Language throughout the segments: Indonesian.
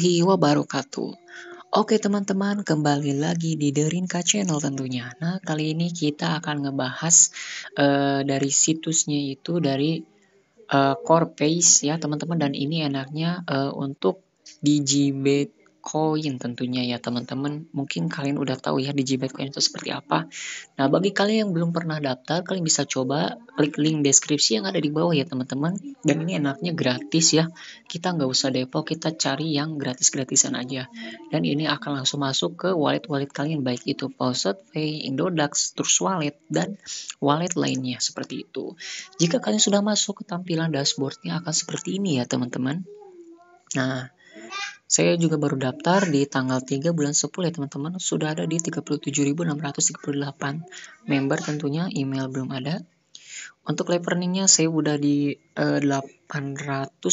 warahmatullahi wabarakatuh. Oke teman-teman, kembali lagi di Derinka Channel tentunya. Nah, kali ini kita akan ngebahas uh, dari situsnya itu dari uh, Core ya teman-teman dan ini enaknya uh, untuk di GBT. Koin tentunya ya teman-teman. Mungkin kalian udah tahu ya Jibet Koin itu seperti apa. Nah bagi kalian yang belum pernah daftar, kalian bisa coba klik link deskripsi yang ada di bawah ya teman-teman. Dan ini enaknya gratis ya. Kita nggak usah depo, kita cari yang gratis-gratisan aja. Dan ini akan langsung masuk ke wallet-wallet kalian baik itu Faucet, Pay, Indodax, Trust Wallet, dan wallet lainnya seperti itu. Jika kalian sudah masuk ke tampilan dashboardnya akan seperti ini ya teman-teman. Nah, saya juga baru daftar di tanggal 3 bulan 10 ya teman-teman. Sudah ada di 37.638 member tentunya, email belum ada. Untuk live earningnya saya udah di uh, eh, 813.000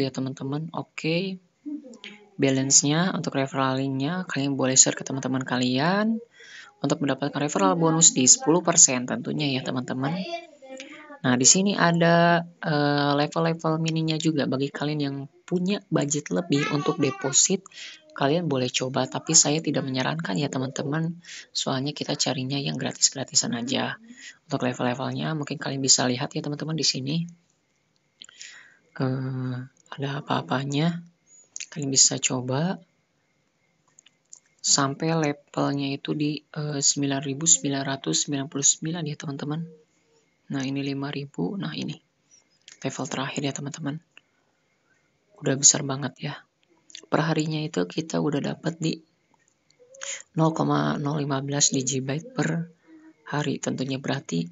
ya teman-teman. Oke. Okay. Balance-nya untuk referralingnya kalian boleh share ke teman-teman kalian untuk mendapatkan referral bonus di 10% tentunya ya teman-teman. Nah, di sini ada uh, eh, level -level mininya juga bagi kalian yang punya budget lebih untuk deposit, kalian boleh coba, tapi saya tidak menyarankan ya teman-teman, soalnya kita carinya yang gratis-gratisan aja. Untuk level-levelnya mungkin kalian bisa lihat ya teman-teman di sini. Uh, ada apa-apanya, kalian bisa coba sampai levelnya itu di eh, uh, 9999 ya teman-teman. Nah, ini 5000. Nah, ini level terakhir ya teman-teman udah besar banget ya perharinya itu kita udah dapat di 0,015 digibyte per hari tentunya berarti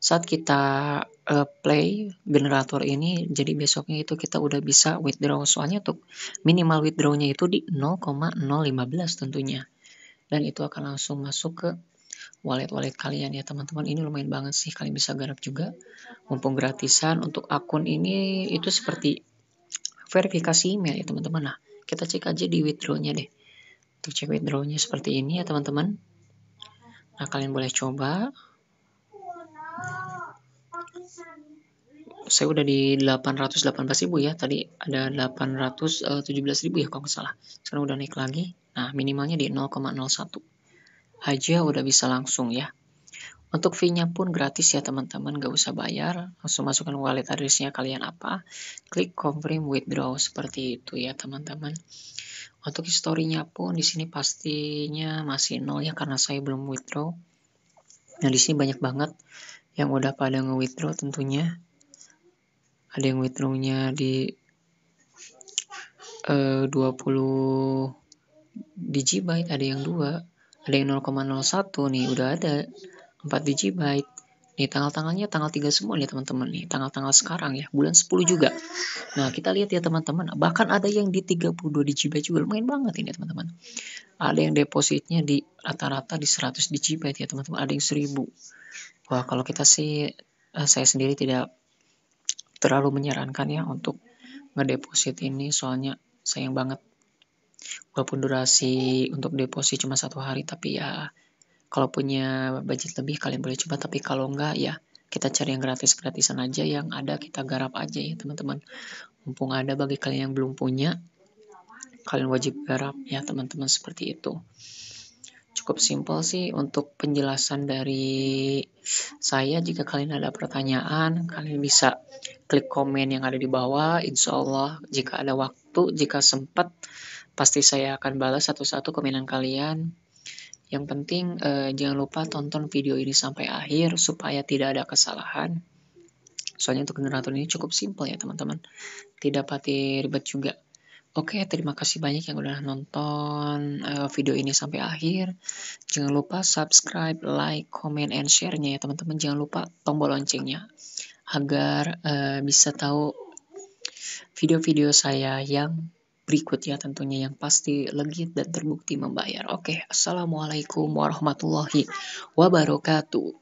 saat kita uh, play generator ini jadi besoknya itu kita udah bisa withdraw soalnya untuk minimal withdrawnya itu di 0,015 tentunya dan itu akan langsung masuk ke wallet-wallet kalian ya teman-teman ini lumayan banget sih kalian bisa garap juga mumpung gratisan untuk akun ini itu seperti verifikasi email ya teman-teman Nah, kita cek aja di withdraw-nya deh untuk cek withdraw-nya seperti ini ya teman-teman nah kalian boleh coba saya udah di 818.000 ya tadi ada 817.000 eh, ya kalau nggak salah sekarang udah naik lagi nah minimalnya di 0,01 aja udah bisa langsung ya untuk fee-nya pun gratis ya teman-teman, gak usah bayar. Langsung masukkan wallet address-nya kalian apa. Klik confirm withdraw seperti itu ya teman-teman. Untuk historinya pun di sini pastinya masih nol ya karena saya belum withdraw. Nah di sini banyak banget yang udah pada nge-withdraw tentunya. Ada yang withdraw-nya di eh, 20 digibyte, ada yang 2, ada yang 0,01 nih udah ada. 4 GB. Nih tanggal-tanggalnya tanggal 3 semua nih teman-teman nih, tanggal-tanggal sekarang ya, bulan 10 juga. Nah, kita lihat ya teman-teman, bahkan ada yang di 32 GB juga lumayan banget ini teman-teman. Ada yang depositnya di rata-rata di 100 GB ya teman-teman, ada yang 1000. Wah, kalau kita sih eh, saya sendiri tidak terlalu menyarankan ya untuk ngedeposit ini soalnya sayang banget walaupun durasi untuk deposit cuma satu hari tapi ya kalau punya budget lebih kalian boleh coba tapi kalau enggak ya kita cari yang gratis-gratisan aja yang ada kita garap aja ya teman-teman mumpung ada bagi kalian yang belum punya kalian wajib garap ya teman-teman seperti itu cukup simpel sih untuk penjelasan dari saya jika kalian ada pertanyaan kalian bisa klik komen yang ada di bawah insya Allah jika ada waktu jika sempat pasti saya akan balas satu-satu komenan kalian yang penting eh, jangan lupa tonton video ini sampai akhir supaya tidak ada kesalahan. Soalnya untuk generator ini cukup simpel ya teman-teman. Tidak pati ribet juga. Oke, terima kasih banyak yang udah nonton eh, video ini sampai akhir. Jangan lupa subscribe, like, comment, and share-nya ya teman-teman. Jangan lupa tombol loncengnya agar uh, bisa tahu video-video saya yang berikutnya tentunya yang pasti legit dan terbukti membayar. Oke, Assalamualaikum warahmatullahi wabarakatuh.